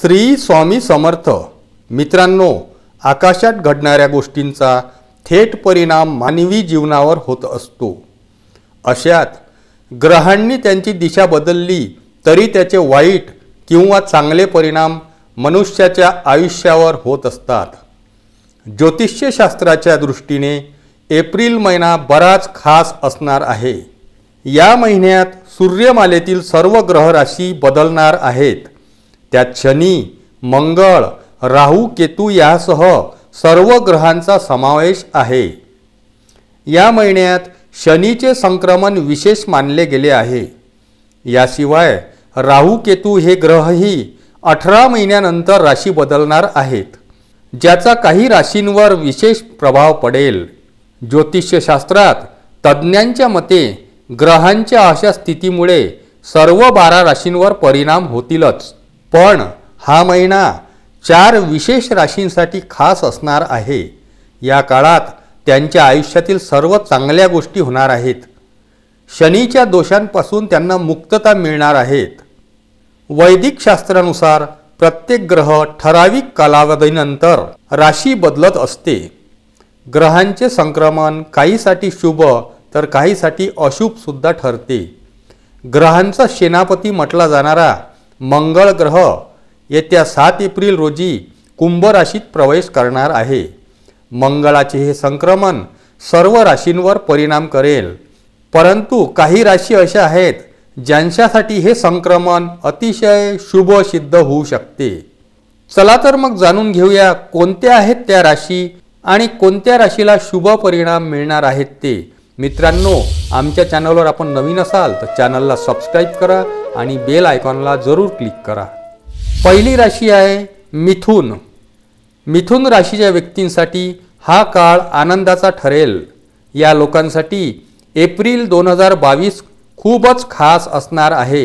श्री स्वामी समर्थ मित्रांनो आकाशात घडणाऱ्या गोष्टींचा थेट परिणाम मानवी जीवनावर होत असतो अशात ग्रहांनी त्यांची दिशा बदलली तरी त्याचे वाईट किंवा चांगले परिणाम मनुष्याच्या आयुष्यावर होत असतात ज्योतिषशास्त्राच्या दृष्टीने एप्रिल महिना बराच खास असणार आहे या महिन्यात सूर्यमालेतील सर्व ग्रहराशी बदलणार आहेत त्यात शनी मंगळ राहू केतू यासह सर्व ग्रहांचा समावेश आहे या महिन्यात शनीचे संक्रमण विशेष मानले गेले आहे याशिवाय राहू केतू हे ग्रहही अठरा महिन्यानंतर राशी बदलणार आहेत ज्याचा काही राशींवर विशेष प्रभाव पडेल ज्योतिषशास्त्रात तज्ज्ञांच्या मते ग्रहांच्या अशा स्थितीमुळे सर्व बारा राशींवर परिणाम होतीलच पण हा महिना चार विशेष राशींसाठी खास असणार आहे या काळात त्यांच्या आयुष्यातील सर्व चांगल्या गोष्टी होणार आहेत शनीच्या दोषांपासून त्यांना मुक्तता मिळणार आहेत वैदिक शास्त्रानुसार प्रत्येक ग्रह ठराविक कालावधीनंतर राशी बदलत असते ग्रहांचे संक्रमण काहीसाठी शुभ तर काहीसाठी अशुभसुद्धा ठरते ग्रहांचा सेनापती म्हटला जाणारा मंगळ ग्रह येत्या सात एप्रिल रोजी कुंभ राशीत प्रवेश करणार आहे मंगळाचे हे संक्रमण सर्व राशींवर परिणाम करेल परंतु काही राशी अशा आहेत ज्यांच्यासाठी हे संक्रमण अतिशय शुभ सिद्ध होऊ शकते चला तर मग जाणून घेऊया कोणत्या आहेत त्या राशी आणि कोणत्या राशीला शुभ परिणाम मिळणार आहेत ते मित्रांनो आमच्या चॅनलवर आपण नवीन असाल तर चॅनलला सबस्क्राईब करा आणि बेल आयकॉनला जरूर क्लिक करा पहिली राशी आहे मिथुन मिथुन राशीच्या व्यक्तींसाठी हा काळ आनंदाचा ठरेल या लोकांसाठी एप्रिल दोन हजार बावीस खूपच खास असणार आहे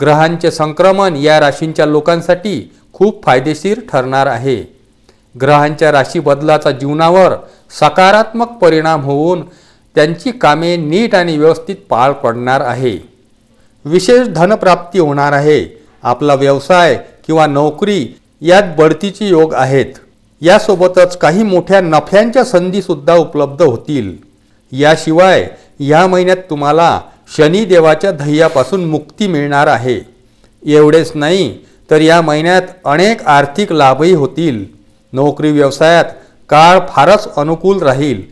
ग्रहांचे संक्रमण या राशींच्या लोकांसाठी खूप फायदेशीर ठरणार आहे ग्रहांच्या राशी बदलाचा जीवनावर सकारात्मक परिणाम होऊन त्यांची कामे नीट आणि व्यवस्थित पार पडणार आहे विशेष धनप्राप्ती होणार आहे आपला व्यवसाय किंवा नोकरी यात बढतीचे योग आहेत यासोबतच काही मोठ्या नफ्यांच्या संधीसुद्धा उपलब्ध होतील याशिवाय या महिन्यात तुम्हाला शनिदेवाच्या ध्येयापासून मुक्ती मिळणार आहे एवढेच नाही तर या महिन्यात अनेक आर्थिक लाभही होतील नोकरी व्यवसायात काळ फारच अनुकूल राहील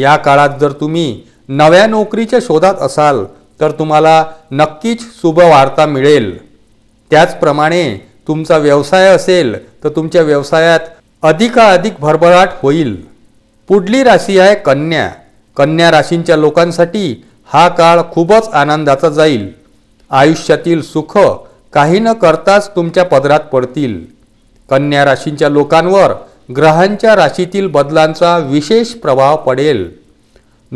या काळात जर तुम्ही नव्या नोकरीच्या शोधात असाल तर तुम्हाला नक्कीच शुभ वार्ता मिळेल त्याचप्रमाणे तुमचा व्यवसाय असेल तर तुमच्या व्यवसायात अधिकाधिक भरभराट होईल पुढली राशी आहे कन्या कन्या राशींच्या लोकांसाठी हा काळ खूपच आनंदाचा जाईल आयुष्यातील सुख काही न करताच तुमच्या पदरात पडतील कन्या राशींच्या लोकांवर ग्रहांच्या राशीतील बदलांचा विशेष प्रभाव पडेल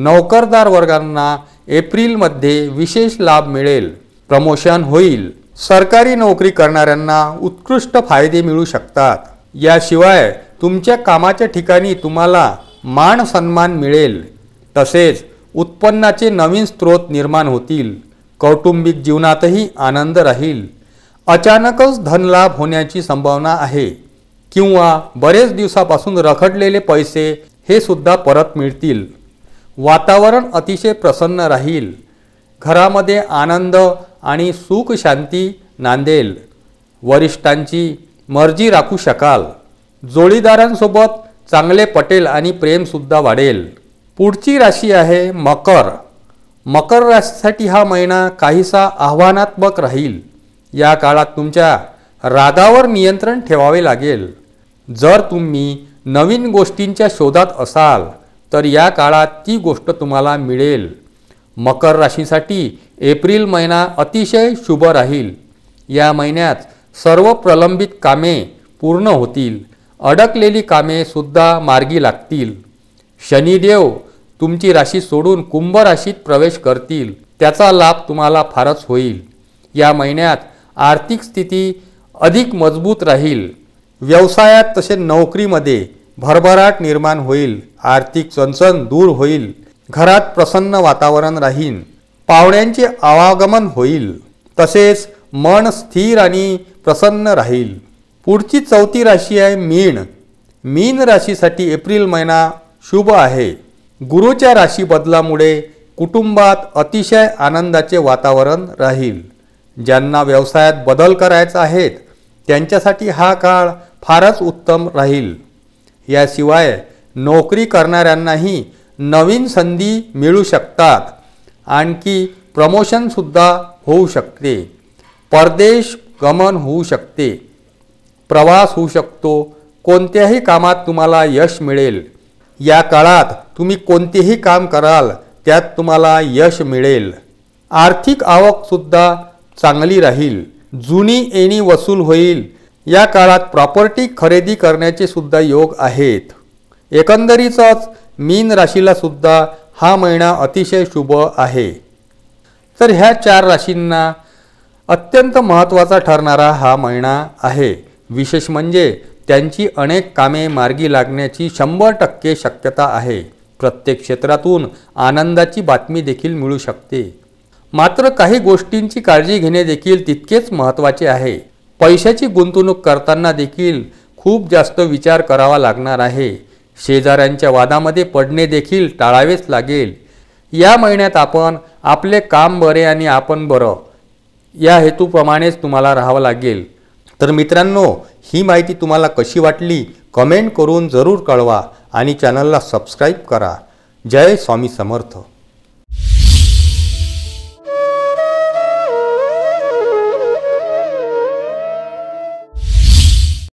नोकरदार वर्गांना एप्रिलमध्ये विशेष लाभ मिळेल प्रमोशन होईल सरकारी नोकरी करणाऱ्यांना उत्कृष्ट फायदे मिळू शकतात याशिवाय तुमच्या कामाच्या ठिकाणी तुम्हाला मान सन्मान मिळेल तसेच उत्पन्नाचे नवीन स्रोत निर्माण होतील कौटुंबिक जीवनातही आनंद राहील अचानकच धनलाभ होण्याची संभावना आहे किंवा बरेच दिवसापासून रखडलेले पैसे हे सुद्धा परत मिळतील वातावरण अतिशय प्रसन्न राहील घरामध्ये आनंद आणि सुख शांती नांदेल वरिष्ठांची मर्जी राखू शकाल जोडीदारांसोबत चांगले पटेल आणि प्रेमसुद्धा वाढेल पुढची राशी आहे मकर मकर राशीसाठी हा महिना काहीसा आव्हानात्मक राहील या काळात तुमच्या रागावर नियंत्रण ठेवावे लागेल जर तुम्ही नवीन गोष्टींच्या शोधात असाल तर या काळात ती गोष्ट तुम्हाला मिळेल मकर राशीसाठी एप्रिल महिना अतिशय शुभ राहील या महिन्यात सर्व प्रलंबित कामे पूर्ण होतील अडकलेली कामेसुद्धा मार्गी लागतील शनिदेव तुमची राशी सोडून कुंभ राशीत प्रवेश करतील त्याचा लाभ तुम्हाला फारच होईल या महिन्यात आर्थिक स्थिती अधिक मजबूत राहील व्यवसायात तसे नोकरीमध्ये भरभराट निर्माण होईल आर्थिक चणचण दूर होईल घरात प्रसन्न वातावरण राहील पाहुण्यांचे आवागमन होईल तसेच मन स्थिर आणि प्रसन्न राहील पुढची चौथी राशी आहे मीन मीन राशीसाठी एप्रिल महिना शुभ आहे गुरुच्या राशी बदलामुळे कुटुंबात अतिशय आनंदाचे वातावरण राहील ज्यांना व्यवसायात बदल करायचा आहेत त्यांच्यासाठी हा काळ फारच उत्तम राहील याशिवाय नोकरी करणाऱ्यांनाही नवीन संधी मिळू शकतात आणखी प्रमोशनसुद्धा होऊ शकते परदेश गमन होऊ शकते प्रवास होऊ शकतो कोणत्याही कामात तुम्हाला यश मिळेल या काळात तुम्ही कोणतेही काम कराल त्यात तुम्हाला यश मिळेल आर्थिक आवकसुद्धा चांगली राहील जुनी एणी वसूल होईल या काळात प्रॉपर्टी खरेदी करण्याचे सुद्धा योग आहेत एकंदरीतच मीन राशीला सुद्धा हा महिना अतिशय शुभ आहे तर ह्या चार राशींना अत्यंत महत्त्वाचा ठरणारा हा महिना आहे विशेष म्हणजे त्यांची अनेक कामे मार्गी लागण्याची शंभर टक्के शक्यता आहे प्रत्येक क्षेत्रातून आनंदाची बातमी देखील मिळू शकते मात्र काही गोष्टींची काळजी घेणे देखील तितकेच महत्त्वाचे आहे पैशाची गुंतवणूक करताना देखील खूप जास्त विचार करावा लागणार आहे शेजाऱ्यांच्या वादामध्ये पडणे देखील टाळावेच लागेल या महिन्यात आपण आपले काम बरे आणि आपण बरं या हेतूप्रमाणेच तुम्हाला राहावं लागेल तर मित्रांनो ही माहिती तुम्हाला कशी वाटली कमेंट करून जरूर कळवा आणि चॅनलला सबस्क्राईब करा जय स्वामी समर्थ